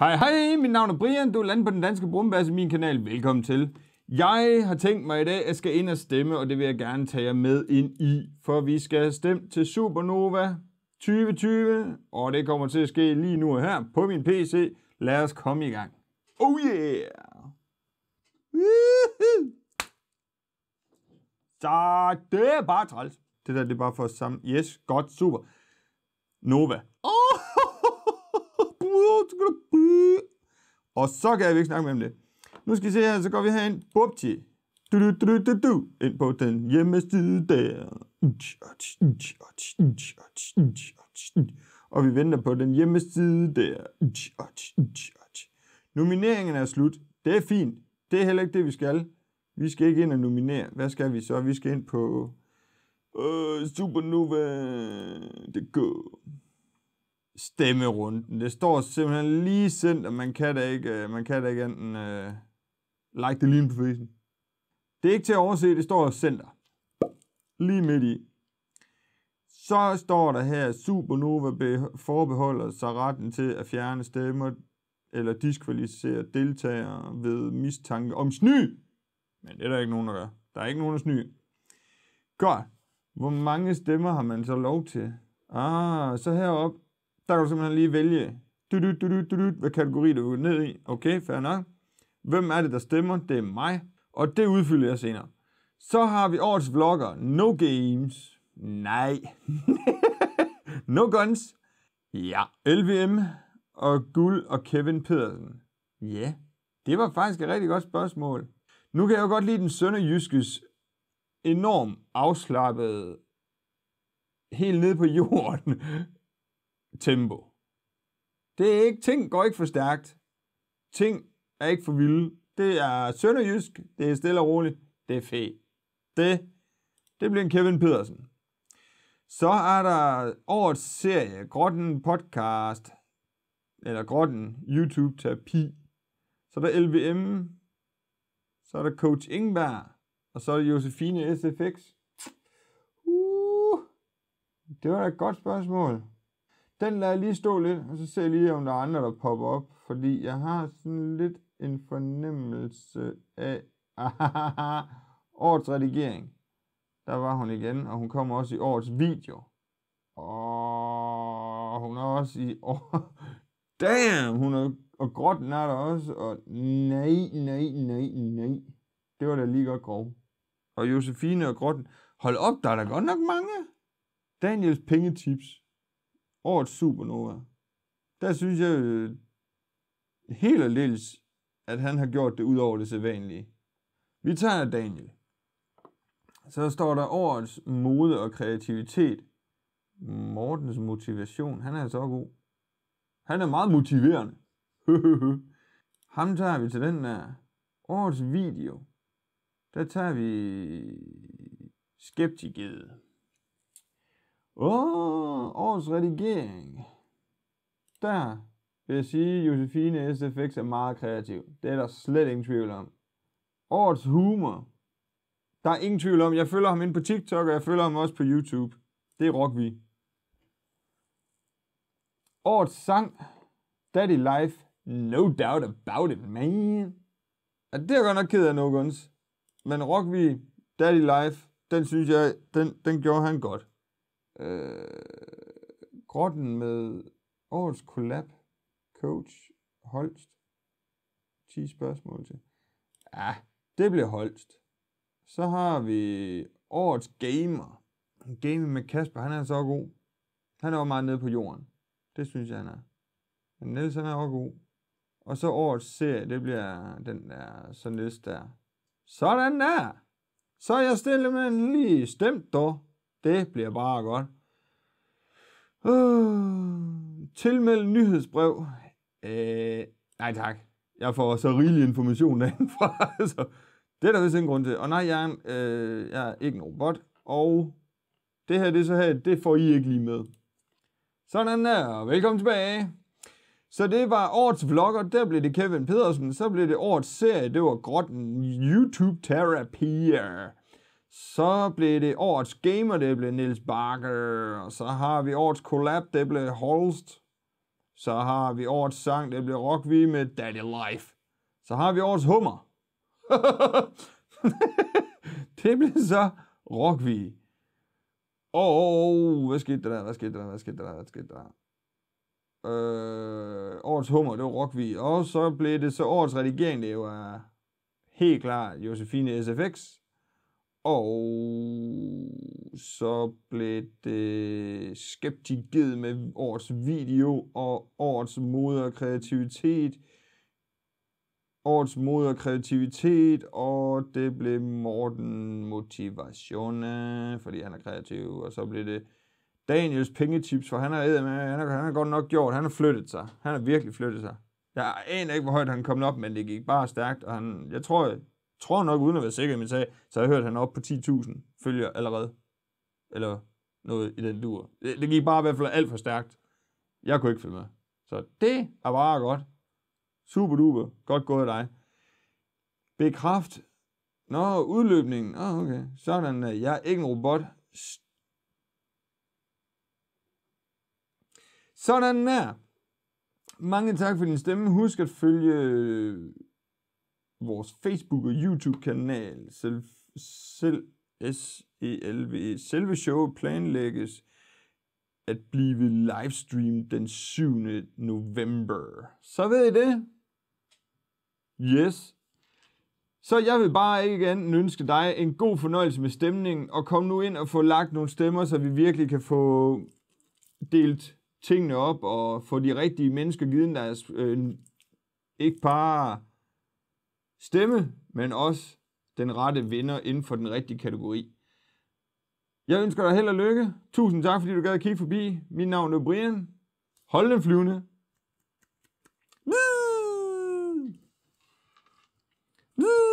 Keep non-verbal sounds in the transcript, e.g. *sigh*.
Hej, hej, mit navn er Brian, du er landet på den danske brumbasse, min kanal. Velkommen til. Jeg har tænkt mig i dag, at jeg skal ind og stemme, og det vil jeg gerne tage jer med ind i, for vi skal stemme til Supernova 2020, og det kommer til at ske lige nu her på min PC. Lad os komme i gang. Oh yeah! Så det er bare træls. Det der, det er bare for at samle. Yes, godt, super. Nova. Oh! Og så kan jeg ikke snakke med om det. Nu skal vi se her, så går vi herind. Bubti. Du, du, du, du, du, ind på den hjemmeside der. Og vi venter på den hjemmeside der. Nomineringen er slut. Det er fint. Det er heller ikke det, vi skal. Vi skal ikke ind og nominere. Hvad skal vi så? Vi skal ind på øh, Supernova.dk stemmerunden. Det står simpelthen lige sendt, at man kan da ikke, øh, man kan da ikke enten uh, øh, like det lige på fisen. Det er ikke til at overse, det står center. Lige midt i. Så står der her, Supernova forbeholder sig retten til at fjerne stemmer eller diskvalificere deltagere ved mistanke om sny. Men det er der ikke nogen, der gør. Der er ikke nogen, der sny. Godt. Hvor mange stemmer har man så lov til? Ah, så herop der kan du simpelthen lige vælge, du, du, du, du, du, hvad kategori du vil ned i. Okay, fair nok. Hvem er det, der stemmer? Det er mig. Og det udfylder jeg senere. Så har vi årets vlogger. No games. Nej. *laughs* no guns. Ja. LVM og Guld og Kevin Pedersen. Ja, yeah. det var faktisk et rigtig godt spørgsmål. Nu kan jeg jo godt lide den sønderjyskes enormt afslappede, helt ned på jorden tempo. Det er ikke, ting går ikke for stærkt. Ting er ikke for vilde. Det er sønderjysk, det er stille og roligt, det er fedt. Det, det bliver en Kevin Pedersen. Så er der årets serie, Grotten Podcast, eller Grotten YouTube Terapi. Så er der LVM, så er der Coach Ingberg, og så er der Josefine SFX. Uh, det var da et godt spørgsmål. Den lader jeg lige stå lidt, og så ser jeg lige, om der er andre, der popper op. Fordi jeg har sådan lidt en fornemmelse af... *laughs* årets redigering. Der var hun igen, og hun kommer også i årets video. Og hun er også i *laughs* år... Damn! Hun er... Og grotten er der også, og nej, nej, nej, nej. Det var da lige godt grov. Og Josefine og grotten. Hold op, der er da godt nok mange. Daniels pengetips årets supernova, der synes jeg øh, helt og lidt, at han har gjort det ud over det sædvanlige. Vi tager Daniel. Så står der årets mode og kreativitet. Mortens motivation, han er så god. Han er meget motiverende. *laughs* Ham tager vi til den der årets video. Der tager vi skeptiket. Åh, årets redigering. Der vil jeg sige, at Josefine SFX er meget kreativ. Det er der slet ingen tvivl om. Årets humor. Der er ingen tvivl om, jeg følger ham ind på TikTok, og jeg følger ham også på YouTube. Det er vi. Årets sang. Daddy Life. No doubt about it, man. Ja, det er godt nok ked af, guns. Men Rockvi, Daddy Life, den synes jeg, den, den gjorde han godt. Øh, grotten med årets kollab, coach Holst. 10 spørgsmål til. Ja, det bliver Holst. Så har vi årets gamer. Gaming med Kasper, han er så god. Han er jo meget nede på jorden. Det synes jeg, han er. Men Niels, han er også god. Og så årets serie, det bliver den der, så næste der. Sådan der! Så er jeg stille med en lige stemt dog. Det bliver bare godt. Uh, tilmeld nyhedsbrev. Øh, nej tak. Jeg får så rigelig information *laughs* derindfra. altså, det er der vist ingen grund til. Og nej, jeg er, øh, jeg er ikke en robot. Og det her, det så her, det får I ikke lige med. Sådan der. Velkommen tilbage. Så det var årets vlogger, der blev det Kevin Pedersen, så blev det årets serie, det var Grotten YouTube Therapy. Så blev det årets gamer, det blev Niels Barker. Og så har vi årets collab, det blev Holst. Så har vi årets sang, det blev Rockvi med Daddy Life. Så har vi årets hummer. *laughs* det blev så Rockvi. Og hvad skete der Hvad skete der Hvad skete der Hvad skete der Øh, årets hummer, det var Rockvi. Og så blev det så årets redigering, det var helt klart Josefine SFX. Og så blev det skeptikket med årets video og årets mode og kreativitet. Årets mode og kreativitet, og det blev Morten Motivatione, fordi han er kreativ. Og så blev det Daniels pengetips, for han har, med, han har, han har godt nok gjort, han har flyttet sig. Han har virkelig flyttet sig. Jeg aner ikke, hvor højt han kom op, men det gik bare stærkt. Og han, jeg tror, tror nok, uden at være sikker i min sag, så har jeg hørt, at han er oppe på 10.000 følger allerede. Eller noget i den dur. Det, det gik bare i hvert fald alt for stærkt. Jeg kunne ikke følge med. Så det er bare godt. Super duper. Godt gået af dig. Bekræft. Nå, udløbningen. Ah, oh, okay. Sådan, øh, jeg er ikke en robot. Sådan er. Mange tak for din stemme. Husk at følge øh, vores Facebook og YouTube-kanal, selv, selv SELV, e. selve showet planlægges at blive livestreamet den 7. november. Så ved I det? Yes. Så jeg vil bare ikke ønske dig en god fornøjelse med stemningen, og kom nu ind og få lagt nogle stemmer, så vi virkelig kan få delt tingene op og få de rigtige mennesker givet deres øh, ikke bare stemme, men også den rette vinder inden for den rigtige kategori. Jeg ønsker dig held og lykke. Tusind tak, fordi du gad at kigge forbi. Mit navn er Brian. Hold den flyvende. Woo! Woo!